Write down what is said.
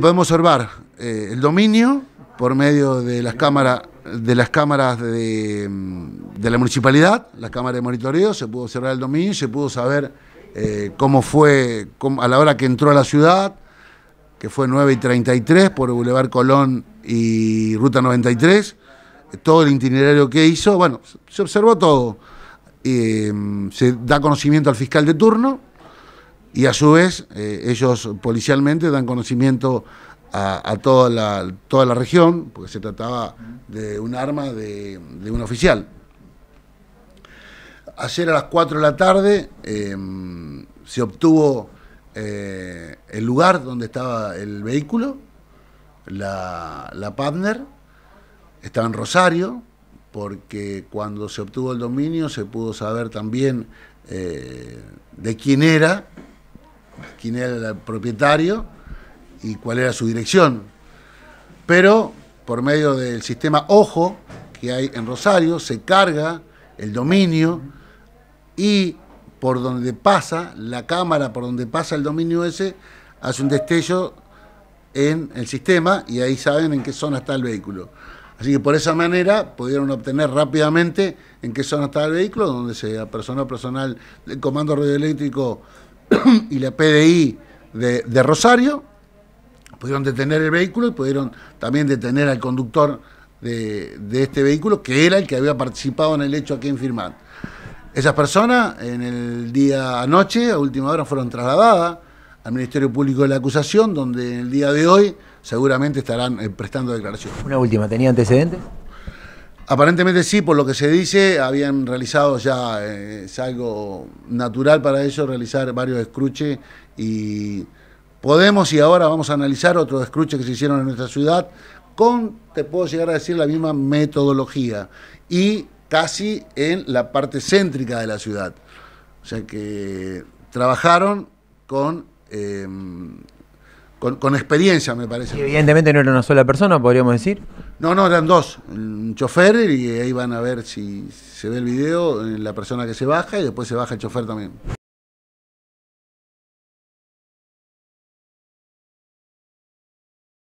Podemos observar eh, el dominio por medio de las cámaras de las cámaras de, mm, la municipalidad, las cámaras de monitoreo, se pudo cerrar el dominio, se pudo saber eh, cómo fue a la hora que entró a la ciudad, que fue 9 y 33 por Boulevard Colón y Ruta 93, todo el itinerario que hizo, bueno, se observó todo. y mm, se da conocimiento al fiscal de turno, y a su vez eh, ellos policialmente dan conocimiento a, toda, la, toda la región, porque se trataba de un arma de, un oficial. Ayer a las 4 de la tarde em, se obtuvo eh, el lugar donde estaba el vehículo, la, la partner, estaba en Rosario, porque cuando se obtuvo el dominio se pudo saber también eh, de quién era quién era el propietario y cuál era su dirección. Pero por medio del sistema Ojo que hay en Rosario se carga el dominio y por donde pasa la cámara, por donde pasa el dominio ese, hace un destello en el sistema y ahí saben en qué zona está el vehículo. Así que por esa manera pudieron obtener rápidamente en qué zona estaba el vehículo, donde se apersonó personal del Comando Radioeléctrico y la PDI de, Rosario, pudieron detener el vehículo y pudieron también detener al conductor de, este vehículo, que era el que había participado en el hecho aquí en firmar. Esas personas, en el día anoche, a última hora, fueron trasladadas al Ministerio Público de la Acusación, donde en el día de hoy seguramente estarán eh, prestando declaración. Una última, ¿tenía antecedentes? Aparentemente sí, por lo que se dice, habían realizado ya, eh, es algo natural para ellos realizar varios escruches y podemos y ahora vamos a analizar otros escruches que se hicieron en nuestra ciudad con, te puedo llegar a decir, la misma metodología y casi en la parte céntrica de la ciudad. O sea que trabajaron con... Eh, con, experiencia, me parece. evidentemente no era una sola persona, podríamos decir. No, no, eran dos. Un chofer y ahí van a ver si se ve el video, eh, la persona que se baja y después se baja el chofer también.